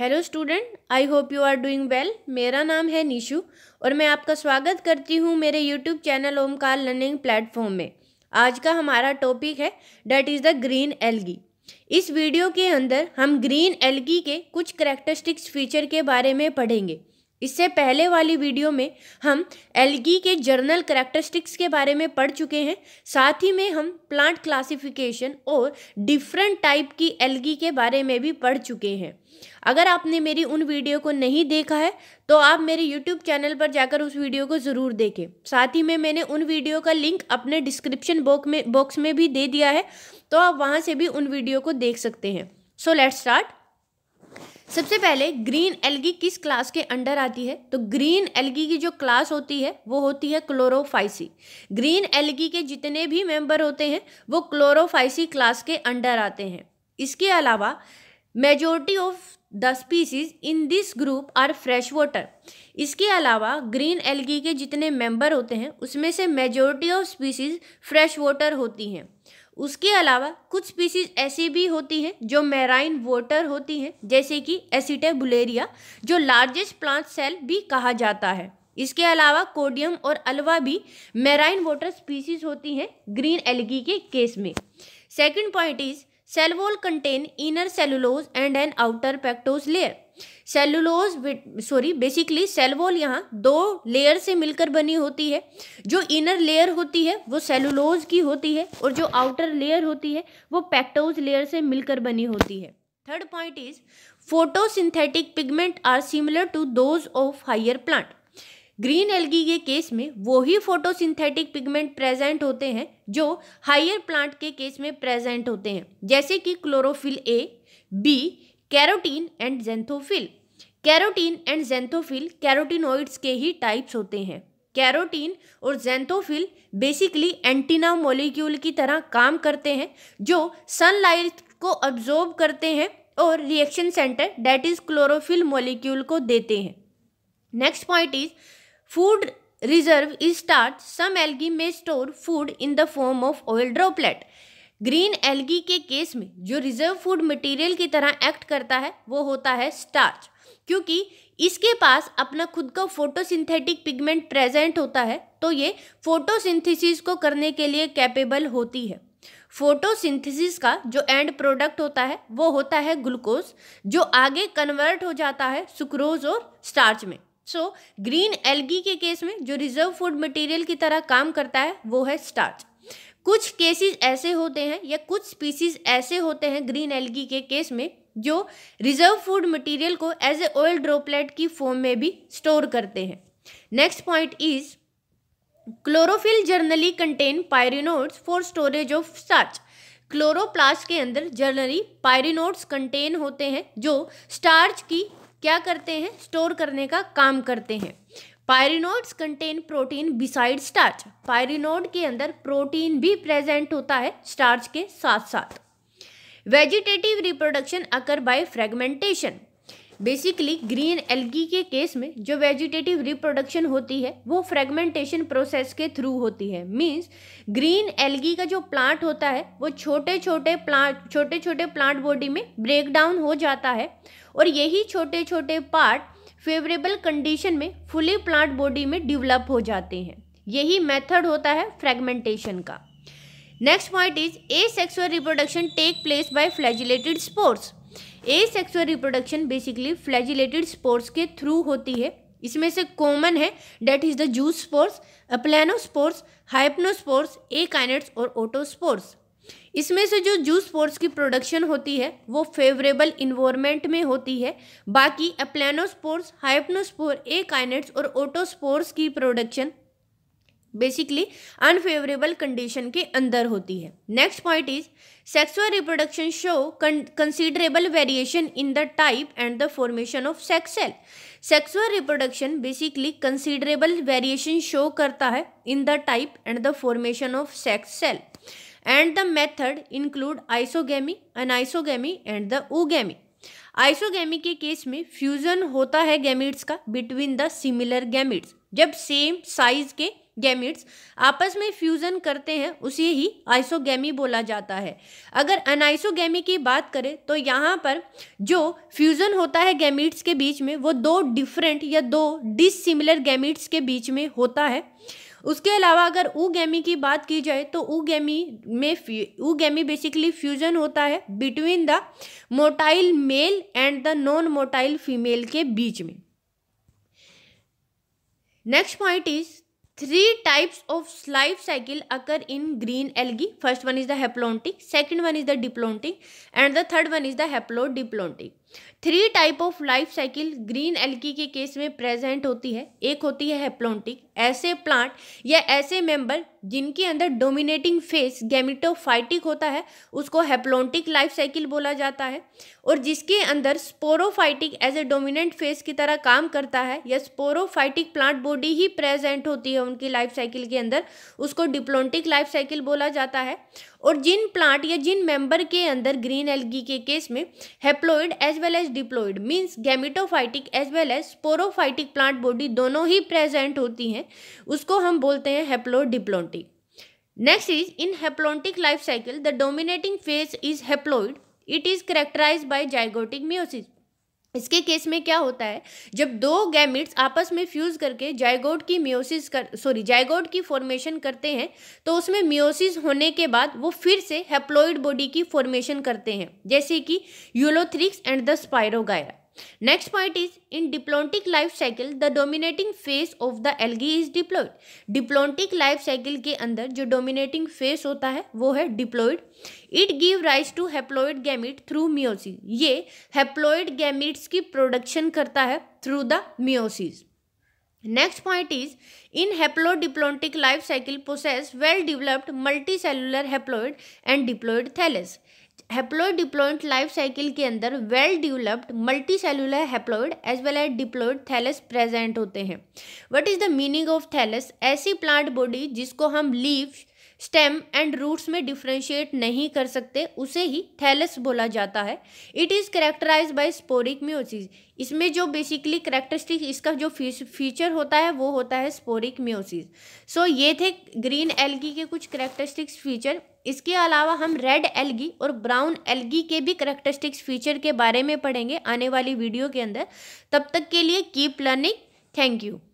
Hello student I hope you are doing well मेरा नाम है निशु और मैं आपका स्वागत करती हूँ मेरे YouTube channel Omkar learning platform में आज का हमारा टॉपिक है that is the green algae इस वीडियो के अंदर हम ग्रीन एलगी के कुछ करेक्टरिस्टिक्स फीचर के बारे में पढ़ेंगे इससे पहले वाली वीडियो में हम एलगी के जर्नल करेक्टरिस्टिक्स के बारे में पढ़ चुके हैं साथ ही में हम प्लांट क्लासिफिकेशन और डिफरेंट टाइप की एलगी के बारे में भी पढ़ चुके हैं अगर आपने मेरी उन वीडियो को नहीं देखा है तो आप मेरे यूट्यूब चैनल पर जाकर उस वीडियो को ज़रूर देखें साथ ही में मैंने उन वीडियो का लिंक अपने डिस्क्रिप्शन बॉक्स में बॉक्स में भी दे दिया है तो आप वहाँ से भी उन वीडियो को देख सकते हैं सो लेट स्टार्ट सबसे पहले ग्रीन एल्गी किस क्लास के अंडर आती है तो ग्रीन एल्गी की जो क्लास होती है वो होती है क्लोरोफाइसी ग्रीन एल्गी के जितने भी मेंबर होते हैं वो क्लोरोफाइसी क्लास के अंडर आते हैं इसके अलावा majority of the species in this group are fresh water इसके अलावा ग्रीन एल्गी के जितने मेंबर होते हैं उसमें से majority of species fresh water होती हैं उसके अलावा कुछ स्पीसीज ऐसी भी होती हैं जो मेराइन वोटर होती हैं जैसे कि एसिटेबुलेरिया जो लार्जेस्ट प्लांट सेल भी कहा जाता है इसके अलावा कोडियम और अलवा भी मेराइन वोटर स्पीसीज होती हैं ग्रीन एलगी के केस में second point is cell wall contain inner cellulose and an outer pectose layer cellulose sorry basically cell wall यहाँ दो लेयर से मिलकर बनी होती है जो इनर लेयर होती है वो सेलुलोज की होती है और जो आउटर लेयर होती है वो पैक्टोज लेयर से मिलकर बनी होती है third point is photosynthetic pigment are similar to those of higher plant green algae के केस में वही फोटोसिंथेटिक पिगमेंट प्रेजेंट होते हैं जो हायर प्लांट के केस में प्रेजेंट होते हैं जैसे कि chlorophyll a b carotene and xanthophyll carotene and xanthophyll carotenoids के ही टाइप्स होते हैं कैरोटीन और जेंथोफिल बेसिकली एंटीना मोलिक्यूल की तरह काम करते हैं जो सनलाइट को अब्जॉर्ब करते हैं और reaction centre that is chlorophyll molecule को देते हैं next point is food reserve is starch some algae में store food in the form of oil droplet green algae के केस में जो रिजर्व फूड मटेरियल की तरह एक्ट करता है वो होता है स्टार्च क्योंकि इसके पास अपना खुद का फोटोसिंथेटिक पिगमेंट प्रेजेंट होता है तो ये फोटोसिंथेसिस को करने के लिए कैपेबल होती है फोटोसिंथेसिस का जो एंड प्रोडक्ट होता है वो होता है ग्लूकोज जो आगे कन्वर्ट हो जाता है सुक्रोज और स्टार्च में सो ग्रीन एल्गी के केस में जो रिजर्व फूड मटेरियल की तरह काम करता है वो है स्टार्च कुछ केसेस ऐसे होते हैं या कुछ स्पीसीज ऐसे होते हैं ग्रीन एलगी के केस में जो रिजर्व फूड मटेरियल को एज ए ऑयल ड्रोपलेट की फॉर्म में भी स्टोर करते हैं next point is chlorophyll generally contain pyrenoids for storage of starch chloroplast के अंदर जर्नली पायरिनोड्स कंटेन होते हैं जो स्टार्च की क्या करते हैं स्टोर करने का काम करते हैं pyrenoids contain protein beside starch pyrenoid के अंदर प्रोटीन भी प्रेजेंट होता है स्टार्च के साथ साथ vegetative reproduction occur by fragmentation basically green algae के केस में जो वेजिटेटिव रिप्रोडक्शन होती है वो फ्रेगमेंटेशन प्रोसेस के थ्रू होती है मींस ग्रीन एल्गी का जो प्लांट होता है वो छोटे छोटे प्लांट छोटे छोटे प्लांट बॉडी में ब्रेक डाउन हो जाता है और यही छोटे छोटे पार्ट फेवरेबल कंडीशन में फुली प्लांट बॉडी में डेवलप हो जाते हैं यही मेथड होता है फ्रेगमेंटेशन का next point is asexual reproduction take place by flagellated spores asexual reproduction basically flagellated spores के थ्रू होती है इसमें से कॉमन है that is the zoospores hypnospores akinetes और स्पोर्ट्स इसमें से जो जूस पोर्ट्स की प्रोडक्शन होती है वो फेवरेबल इन्वॉर्मेंट में होती है बाकी अप्लानोस्पोर्स हाइपनोस्पोर ए काइनेट्स और ओटोस्पोर्स की प्रोडक्शन बेसिकली अनफेवरेबल कंडीशन के अंदर होती है next point is sexual reproduction show considerable variation in the type and the formation of sex cell sexual reproduction basically considerable variation show करता है in the type and the formation of sex cell and the method include isogamy anisogamy and the oogamy isogamy के case में fusion होता है gametes का between the similar gametes जब same size के gametes आपस में फ्यूजन करते हैं उसे ही आइसोगेमी बोला जाता है अगर अनाइसोगैमी की बात करें तो यहाँ पर जो फ्यूजन होता है गैमिट्स के बीच में वो दो डिफरेंट या दो डिसिमिलर गैमिट्स के बीच में होता है उसके अलावा अगर ऊ गैमी की बात की जाए तो ऊ गैमी में ऊ गैमी बेसिकली फ्यूजन होता है between the motile male and the non motile female के बीच में next point is three types of life cycle occur in green algae first one is the haplontic second one is the diplontic and the third one is the haplodiplontic three type of life cycle green algae के case में present होती है एक होती है हेप्लोंटिक ऐसे plant या ऐसे मेंबर जिनके अंदर डोमिनेटिंग फेस गैमिटोफाइटिक होता है उसको हेप्लोन्टिक लाइफ साइकिल बोला जाता है और जिसके अंदर sporophytic as a dominant phase की तरह काम करता है या स्पोरोफाइटिक प्लांट बॉडी ही प्रेजेंट होती है उनकी लाइफ साइकिल के अंदर उसको डिप्लोंटिक लाइफ साइकिल बोला जाता है और जिन प्लांट या जिन मेंबर के अंदर ग्रीन एल्गी के केस में haploid as well as diploid means gametophytic as well as sporophytic plant body दोनों ही प्रेजेंट होती हैं उसको हम बोलते हैं haplodiplontic next is in haplontic life cycle the dominating phase is haploid it is characterise by zygotic meiosis इसके case में क्या होता है जब दो गैमिट्स आपस में फ्यूज करके जायगोड की मियोसिस कर सॉरी जायगोड की फॉर्मेशन करते हैं तो उसमें मियोसिस होने के बाद वो फिर से हेप्लोइड बॉडी की फॉर्मेशन करते हैं जैसे कि Ulothrix and the Spirogyra Next point is in diplontic life cycle the dominating phase of the algae is diploid. Diplontic life cycle के अंदर जो dominating phase होता है वो है diploid. It give rise to haploid gamete through meiosis. ये haploid gametes की production करता है through the meiosis. Next point is in haplodiplontic life cycle possess well developed multicellular haploid and diploid thallus. Haploid diploid life cycle के अंदर well developed multi cellular haploid as well as diploid thallus present होते हैं what is the meaning of thallus ऐसी plant body जिसको हम leaves stem and roots में differentiate नहीं कर सकते उसे ही थैलस बोला जाता है it is characterise by sporic meiosis इसमें जो बेसिकली करेक्टरिस्टिक इसका जो फीचर होता है वो होता है स्पोरिक म्योसिस सो ये थे ग्रीन एलगी के कुछ करेक्टरिस्टिक्स फीचर इसके अलावा हम रेड एलगी और ब्राउन एलगी के भी करेक्टरिस्टिक्स फीचर के बारे में पढ़ेंगे आने वाली वीडियो के अंदर तब तक के लिए कीप लर्निंग थैंक यू